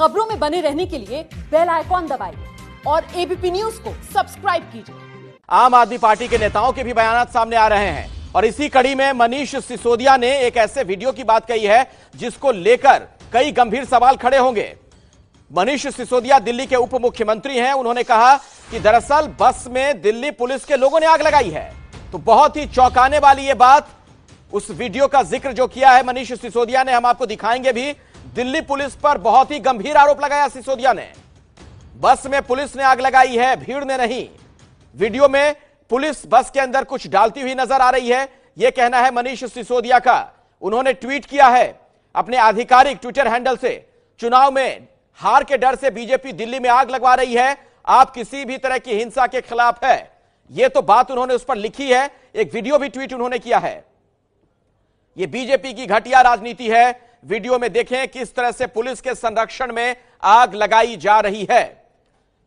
खबरों में बने रहने के लिए बेल आइकॉन दबाइए और एबीपी न्यूज को सब्सक्राइब कीजिए आम आदमी पार्टी के नेताओं के भी बयान सामने आ रहे हैं और इसी कड़ी में मनीष सिसोदिया ने एक ऐसे वीडियो की बात कही है जिसको लेकर कई गंभीर सवाल खड़े होंगे मनीष सिसोदिया दिल्ली के उप मुख्यमंत्री हैं उन्होंने कहा कि दरअसल बस में दिल्ली पुलिस के लोगों ने आग लगाई है तो बहुत ही चौंकाने वाली ये बात उस वीडियो का जिक्र जो किया है मनीष सिसोदिया ने हम आपको दिखाएंगे भी दिल्ली पुलिस पर बहुत ही गंभीर आरोप लगाया सिसोदिया ने बस में पुलिस ने आग लगाई है भीड़ ने नहीं वीडियो में पुलिस बस के अंदर कुछ डालती हुई नजर आ रही है यह कहना है मनीष सिसोदिया का उन्होंने ट्वीट किया है अपने आधिकारिक ट्विटर हैंडल से चुनाव में हार के डर से बीजेपी दिल्ली में आग लगवा रही है आप किसी भी तरह की हिंसा के खिलाफ है यह तो बात उन्होंने उस पर लिखी है एक वीडियो भी ट्वीट उन्होंने किया है यह बीजेपी की घटिया राजनीति है वीडियो में देखें किस तरह से पुलिस के संरक्षण में आग लगाई जा रही है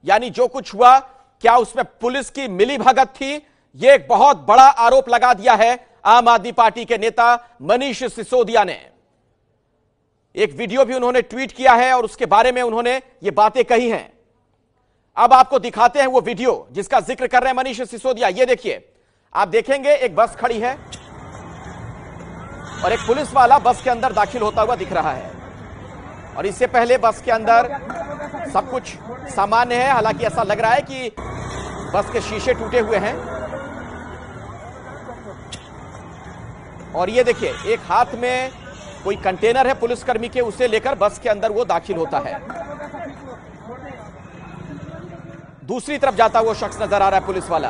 यानी जो कुछ हुआ क्या उसमें पुलिस की मिली भगत थी यह एक बहुत बड़ा आरोप लगा दिया है आम आदमी पार्टी के नेता मनीष सिसोदिया ने एक वीडियो भी उन्होंने ट्वीट किया है और उसके बारे में उन्होंने ये बातें कही हैं अब आपको दिखाते हैं वो वीडियो जिसका जिक्र कर रहे हैं मनीष सिसोदिया ये देखिए आप देखेंगे एक बस खड़ी है और एक पुलिस वाला बस के अंदर दाखिल होता हुआ दिख रहा है और इससे पहले बस के अंदर सब कुछ सामान्य है हालांकि ऐसा लग रहा है कि बस के शीशे टूटे हुए हैं और ये देखिए एक हाथ में कोई कंटेनर है पुलिसकर्मी के उसे लेकर बस के अंदर वो दाखिल होता है दूसरी तरफ जाता हुआ शख्स नजर आ रहा है पुलिस वाला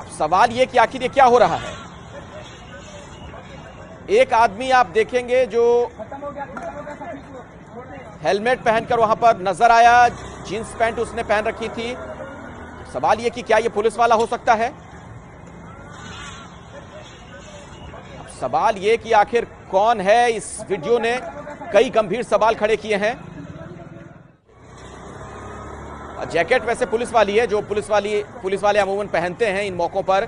अब सवाल ये कि आखिर ये क्या हो रहा है एक आदमी आप देखेंगे जो हेलमेट पहनकर वहां पर नजर आया जींस पैंट उसने पहन रखी थी सवाल यह कि क्या यह पुलिस वाला हो सकता है सवाल यह कि आखिर कौन है इस वीडियो ने कई गंभीर सवाल खड़े किए हैं जैकेट वैसे पुलिस वाली है जो पुलिस वाली पुलिस वाले अमूमन पहनते हैं इन मौकों पर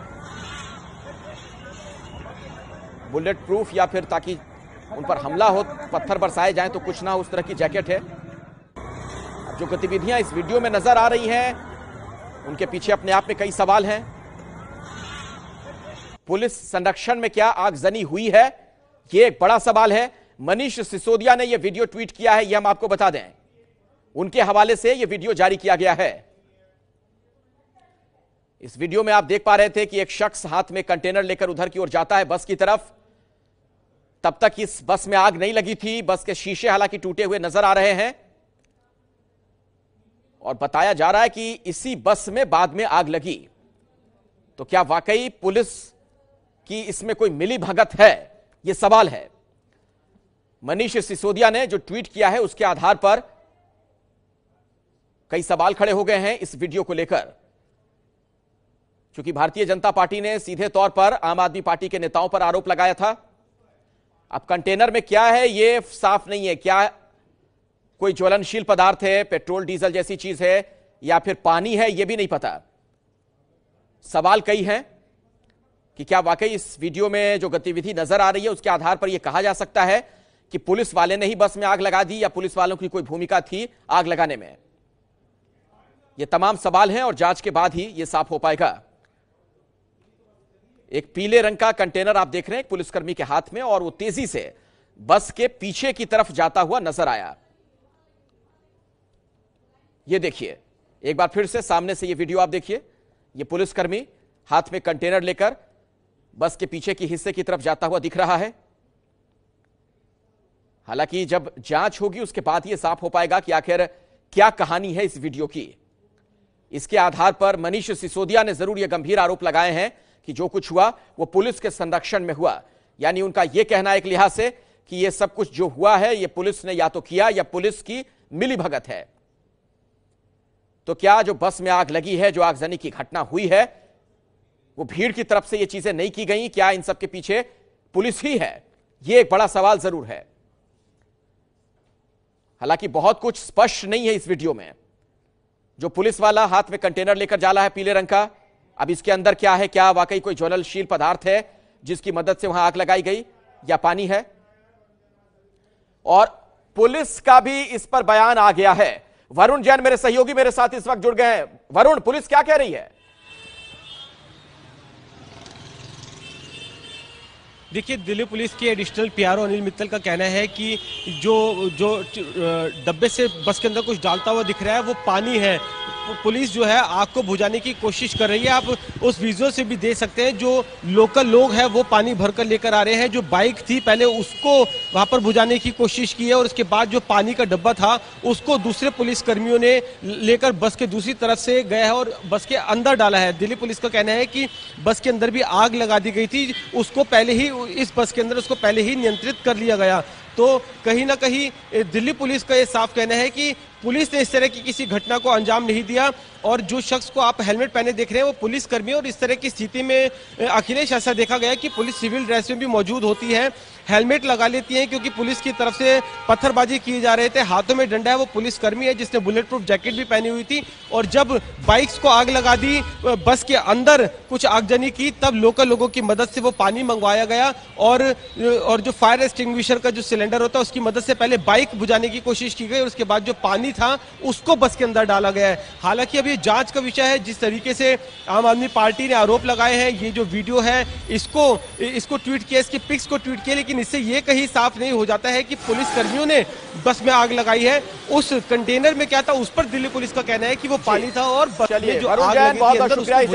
बुलेट प्रूफ या फिर ताकि उन पर हमला हो पत्थर बरसाए जाए तो कुछ ना उस तरह की जैकेट है जो गतिविधियां इस वीडियो में नजर आ रही हैं उनके पीछे अपने आप में कई सवाल हैं पुलिस संरक्षण में क्या आगजनी हुई है यह एक बड़ा सवाल है मनीष सिसोदिया ने यह वीडियो ट्वीट किया है यह हम आपको बता दें उनके हवाले से यह वीडियो जारी किया गया है इस वीडियो में आप देख पा रहे थे कि एक शख्स हाथ में कंटेनर लेकर उधर की ओर जाता है बस की तरफ तब तक इस बस में आग नहीं लगी थी बस के शीशे हालांकि टूटे हुए नजर आ रहे हैं और बताया जा रहा है कि इसी बस में बाद में आग लगी तो क्या वाकई पुलिस की इसमें कोई मिली भगत है यह सवाल है मनीष सिसोदिया ने जो ट्वीट किया है उसके आधार पर कई सवाल खड़े हो गए हैं इस वीडियो को लेकर क्योंकि भारतीय जनता पार्टी ने सीधे तौर पर आम आदमी पार्टी के नेताओं पर आरोप लगाया था अब कंटेनर में क्या है ये साफ नहीं है क्या कोई ज्वलनशील पदार्थ है पेट्रोल डीजल जैसी चीज है या फिर पानी है यह भी नहीं पता सवाल कई हैं कि क्या वाकई इस वीडियो में जो गतिविधि नजर आ रही है उसके आधार पर यह कहा जा सकता है कि पुलिस वाले ने ही बस में आग लगा दी या पुलिस वालों की कोई भूमिका थी आग लगाने में ये तमाम सवाल हैं और जांच के बाद ही ये साफ हो पाएगा एक पीले रंग का कंटेनर आप देख रहे हैं पुलिसकर्मी के हाथ में और वो तेजी से बस के पीछे की तरफ जाता हुआ नजर आया ये देखिए एक बार फिर से सामने से ये वीडियो आप देखिए ये पुलिसकर्मी हाथ में कंटेनर लेकर बस के पीछे की हिस्से की तरफ जाता हुआ दिख रहा है हालांकि जब जांच होगी उसके बाद यह साफ हो पाएगा कि आखिर क्या कहानी है इस वीडियो की इसके आधार पर मनीष सिसोदिया ने जरूर यह गंभीर आरोप लगाए हैं कि जो कुछ हुआ वो पुलिस के संरक्षण में हुआ यानी उनका यह कहना एक लिहाज से कि यह सब कुछ जो हुआ है यह पुलिस ने या तो किया या पुलिस की मिली भगत है तो क्या जो बस में आग लगी है जो आगजनी की घटना हुई है वो भीड़ की तरफ से ये चीजें नहीं की गई क्या इन सब के पीछे पुलिस ही है ये एक बड़ा सवाल जरूर है हालांकि बहुत कुछ स्पष्ट नहीं है इस वीडियो में जो पुलिस वाला हाथ में कंटेनर लेकर जा रहा है पीले रंग का अब इसके अंदर क्या है क्या वाकई कोई ज्वलनशील पदार्थ है जिसकी मदद से वहां आग लगाई गई या पानी है और पुलिस का भी इस पर बयान आ गया है वरुण जैन मेरे सहयोगी मेरे साथ इस वक्त जुड़ गए हैं वरुण पुलिस क्या कह रही है देखिए दिल्ली पुलिस के एडिशनल पीआरओ अनिल मित्तल का कहना है कि जो जो डब्बे से बस के अंदर कुछ डालता हुआ दिख रहा है वो पानी है पुलिस जो है आग को बुझाने की कोशिश कर रही है आप उस वीडियो से भी देख सकते हैं जो लोकल लोग हैं वो पानी भरकर लेकर आ रहे हैं जो बाइक थी पहले उसको वहां पर बुझाने की कोशिश की है और उसके बाद जो पानी का डब्बा था उसको दूसरे पुलिस कर्मियों ने लेकर बस के दूसरी तरफ से गया है और बस के अंदर डाला है दिल्ली पुलिस का कहना है कि बस के अंदर भी आग लगा दी गई थी उसको पहले ही इस बस के अंदर उसको पहले ही नियंत्रित कर लिया गया तो कहीं ना कहीं दिल्ली पुलिस का ये साफ कहना है कि पुलिस ने इस तरह की किसी घटना को अंजाम नहीं दिया और जो शख्स को आप हेलमेट पहने देख रहे हैं वो पुलिसकर्मी और इस तरह की स्थिति में अखिलेश ऐसा देखा गया कि पुलिस सिविल ड्रेस में भी मौजूद होती है हेलमेट लगा लेती है क्योंकि पुलिस की तरफ से पत्थरबाजी किए जा रहे थे हाथों में डंडा है वो पुलिसकर्मी है जिसने बुलेट प्रूफ जैकेट भी पहनी हुई थी और जब बाइक्स को आग लगा दी बस के अंदर कुछ आगजनी की तब लोकल लोगों की मदद से वो पानी मंगवाया गया और और जो फायर एक्सटिंग्विशर का जो सिलेंडर होता है उसकी मदद से पहले बाइक बुझाने की कोशिश की गई और उसके बाद जो पानी नहीं था उसको बस के अंदर डाला गया है हालांकि अब ये जांच का विषय है जिस तरीके से आम आदमी पार्टी ने आरोप लगाए हैं ये जो वीडियो है इसको इसको ट्वीट किया इसकी पिक्स को ट्वीट किया लेकिन इससे ये कहीं साफ नहीं हो जाता है कि पुलिस कर्मियों ने बस में आग लगाई है उस कंटेनर में क्या था उस पर दिल्ली पुलिस का कहना है कि वो पानी था और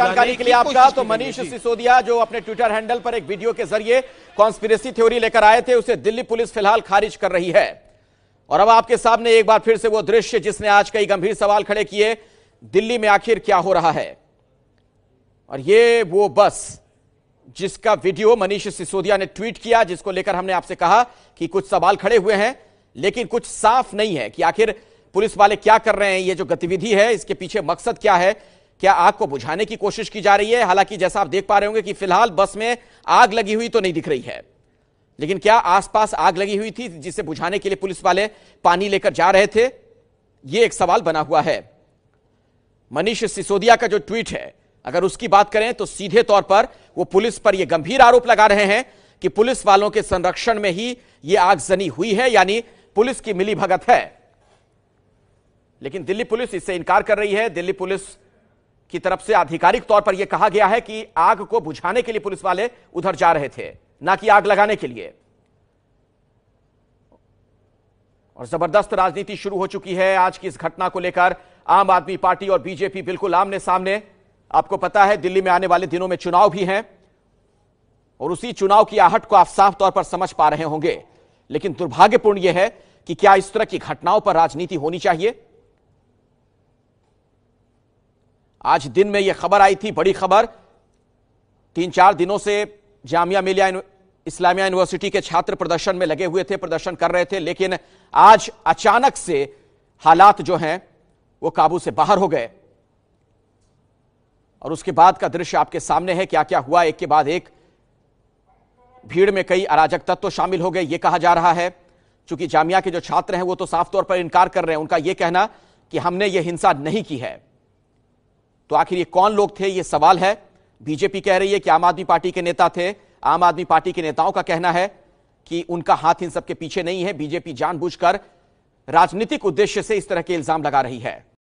जानकारी के लिए आपका तो मनीष सिसोदिया जो अपने ट्विटर हैंडल पर एक वीडियो के जरिए कॉन्स्पिरेसी थ्योरी लेकर आए थे उसे दिल्ली पुलिस फिलहाल खारिज कर रही है और अब आपके सामने एक बार फिर से वो दृश्य जिसने आज कई गंभीर सवाल खड़े किए दिल्ली में आखिर क्या हो रहा है और ये वो बस जिसका वीडियो मनीष सिसोदिया ने ट्वीट किया जिसको लेकर हमने आपसे कहा कि कुछ सवाल खड़े हुए हैं लेकिन कुछ साफ नहीं है कि आखिर पुलिस वाले क्या कर रहे हैं ये जो गतिविधि है इसके पीछे मकसद क्या है क्या आग को बुझाने की कोशिश की जा रही है हालांकि जैसा आप देख पा रहे होंगे कि फिलहाल बस में आग लगी हुई तो नहीं दिख रही है लेकिन क्या आसपास आग लगी हुई थी जिसे बुझाने के लिए पुलिस वाले पानी लेकर जा रहे थे यह एक सवाल बना हुआ है मनीष सिसोदिया का जो ट्वीट है अगर उसकी बात करें तो सीधे तौर पर वो पुलिस पर यह गंभीर आरोप लगा रहे हैं कि पुलिस वालों के संरक्षण में ही यह आगजनी हुई है यानी पुलिस की मिली भगत है लेकिन दिल्ली पुलिस इससे इनकार कर रही है दिल्ली पुलिस की तरफ से आधिकारिक तौर पर यह कहा गया है कि आग को बुझाने के लिए पुलिस वाले उधर जा रहे थे ना कि आग लगाने के लिए और जबरदस्त राजनीति शुरू हो चुकी है आज की इस घटना को लेकर आम आदमी पार्टी और बीजेपी बिल्कुल आमने सामने आपको पता है दिल्ली में आने वाले दिनों में चुनाव भी हैं और उसी चुनाव की आहट को आप साफ तौर पर समझ पा रहे होंगे लेकिन दुर्भाग्यपूर्ण यह है कि क्या इस तरह की घटनाओं पर राजनीति होनी चाहिए आज दिन में यह खबर आई थी बड़ी खबर तीन चार दिनों से जामिया मिलिया इस्लामिया यूनिवर्सिटी के छात्र प्रदर्शन में लगे हुए थे प्रदर्शन कर रहे थे लेकिन आज अचानक से हालात जो हैं वो काबू से बाहर हो गए और उसके बाद का दृश्य आपके सामने है क्या क्या हुआ एक के बाद एक भीड़ में कई अराजक तत्व तो शामिल हो गए ये कहा जा रहा है चूंकि जामिया के जो छात्र हैं वो तो साफ तौर पर इनकार कर रहे हैं उनका यह कहना कि हमने यह हिंसा नहीं की है तो आखिर ये कौन लोग थे ये सवाल है बीजेपी कह रही है कि आम आदमी पार्टी के नेता थे आम आदमी पार्टी के नेताओं का कहना है कि उनका हाथ इन सबके पीछे नहीं है बीजेपी जानबूझकर राजनीतिक उद्देश्य से इस तरह के इल्जाम लगा रही है